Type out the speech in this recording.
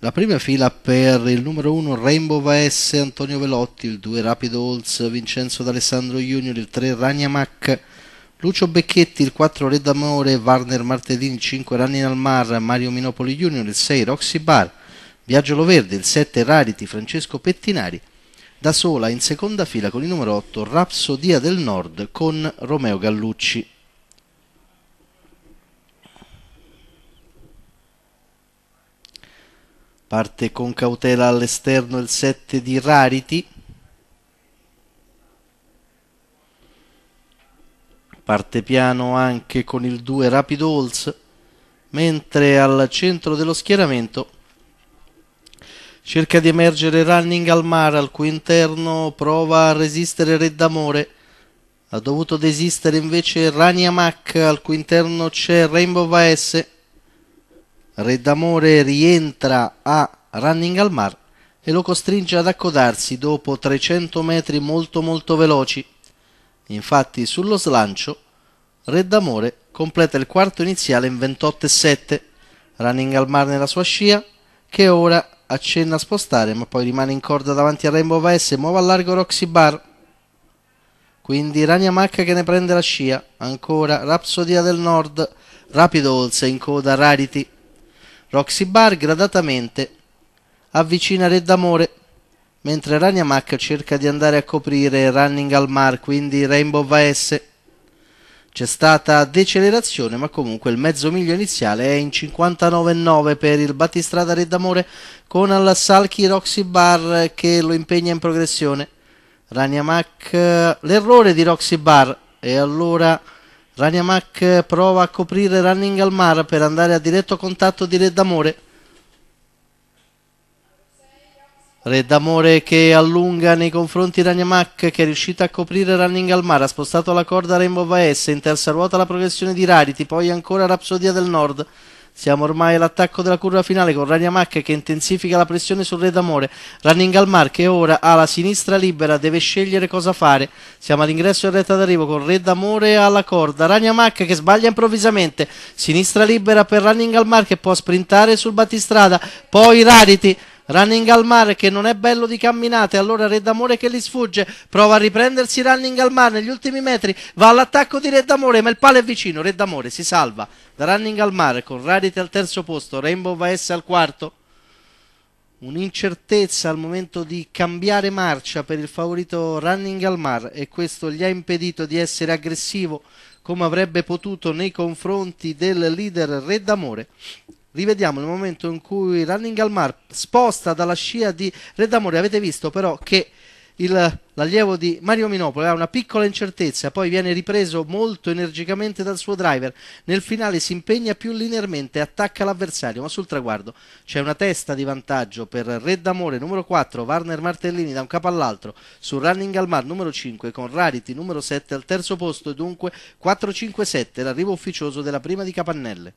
La prima fila per il numero 1 Rainbow Vaes Antonio Velotti, il 2 Rapid Holz Vincenzo D'Alessandro Junior, il 3 Ragnamac Lucio Becchetti, il 4 Red Amore, Warner Martedini, il 5 Ranni al Mar, Mario Minopoli Junior, il 6 Roxy Bar, Biagiolo Verde, il 7 Rarity, Francesco Pettinari, da sola in seconda fila con il numero 8 Rapsodia del Nord con Romeo Gallucci. parte con cautela all'esterno il 7 di Rarity parte piano anche con il 2 Rapid Halls mentre al centro dello schieramento cerca di emergere Running al mare al cui interno prova a resistere Red d'Amore. ha dovuto desistere invece Rania Mac al cui interno c'è Rainbow VS Re d'Amore rientra a Running al Mar e lo costringe ad accodarsi dopo 300 metri molto molto veloci. Infatti sullo slancio Re d'Amore completa il quarto iniziale in 28,7, Running al Mar nella sua scia che ora accenna a spostare ma poi rimane in corda davanti a Rainbow S e muove a largo Roxy Bar. Quindi Rania Macca che ne prende la scia, ancora Rapsodia del Nord, Rapido Olse in coda Rarity Roxy Bar gradatamente avvicina Re d'Amore, mentre Rania Mac cerca di andare a coprire Running al Mar, quindi Rainbow VS. C'è stata decelerazione, ma comunque il mezzo miglio iniziale è in 59,9 per il battistrada Re d'Amore con al Salchi Roxy Bar che lo impegna in progressione. Rania Mac, eh, l'errore di Roxy Bar e allora Raniamac prova a coprire Running al Mar per andare a diretto contatto di Reddamore. Reddamore che allunga nei confronti Raniamac che è riuscita a coprire Running al Mar. ha spostato la corda Rainbow Vaes, in terza ruota la progressione di Rarity, poi ancora Rapsodia del Nord. Siamo ormai all'attacco della curva finale con Rania Macca che intensifica la pressione sul d'Amore. Running al mar che ora ha la sinistra libera, deve scegliere cosa fare. Siamo all'ingresso in retta d'arrivo con Re d'Amore alla corda. Rania Macca che sbaglia improvvisamente. Sinistra libera per Running al mar che può sprintare sul battistrada. Poi Rarity Running al mare che non è bello di camminate, allora Red Amore che gli sfugge, prova a riprendersi Running al mare negli ultimi metri, va all'attacco di Red Amore, ma il palo è vicino, Red Amore si salva da Running al mare con Rarity al terzo posto, Rainbow va Vaes al quarto. Un'incertezza al momento di cambiare marcia per il favorito Running al mare e questo gli ha impedito di essere aggressivo come avrebbe potuto nei confronti del leader Red Amore rivediamo il momento in cui Running al Mar sposta dalla scia di Redamore. Avete visto però che il, l'allievo di Mario Minopoli ha una piccola incertezza, poi viene ripreso molto energicamente dal suo driver. Nel finale si impegna più linearmente, attacca l'avversario, ma sul traguardo c'è una testa di vantaggio per Re d'Amore numero 4, Warner Martellini da un capo all'altro, su Running al Mar numero 5 con Rarity numero 7 al terzo posto e dunque 4-5-7 l'arrivo ufficioso della prima di Capannelle.